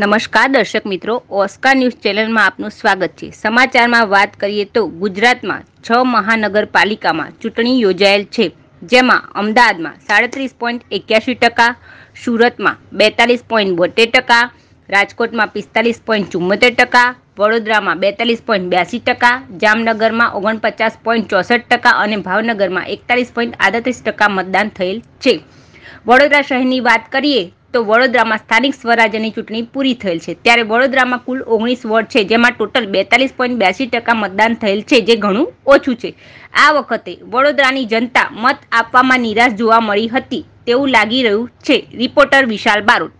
નમસ્કાર દર્શક મિત્રો ઓસ્કા ન્યૂઝ ચેનલમાં આપનું સ્વાગત છે સમાચારમાં વાત કરીએ તો ગુજરાતમાં છ મહાનગરપાલિકામાં ચૂંટણી યોજાયેલ છે જેમાં અમદાવાદમાં સાડત્રીસ પોઈન્ટ એક્યાસી ટકા સુરતમાં બેતાલીસ પોઈન્ટ બોતેર ટકા રાજકોટમાં પિસ્તાલીસ પોઈન્ટ ચુમ્મોતેર ટકા વડોદરામાં બેતાલીસ પોઈન્ટ બ્યાસી ટકા જામનગરમાં ઓગણપચાસ પોઈન્ટ ચોસઠ ટકા અને ભાવનગરમાં એકતાલીસ પોઈન્ટ આડત્રીસ ટકા મતદાન થયેલ છે વડોદરા શહેરની વાત કરીએ તો વડોદરામાં સ્થાનિક સ્વરાજ્યની ચૂંટણી પૂરી થયેલ છે ત્યારે વડોદરામાં કુલ ઓગણીસ વોર્ડ છે જેમાં ટોટલ બેતાલીસ પોઈન્ટ બ્યાસી ટકા મતદાન થયેલ છે જે ઘણું ઓછું છે આ વખતે વડોદરાની જનતા મત આપવામાં નિરાશ જોવા મળી હતી તેવું લાગી રહ્યું છે રિપોર્ટર વિશાલ બારોટ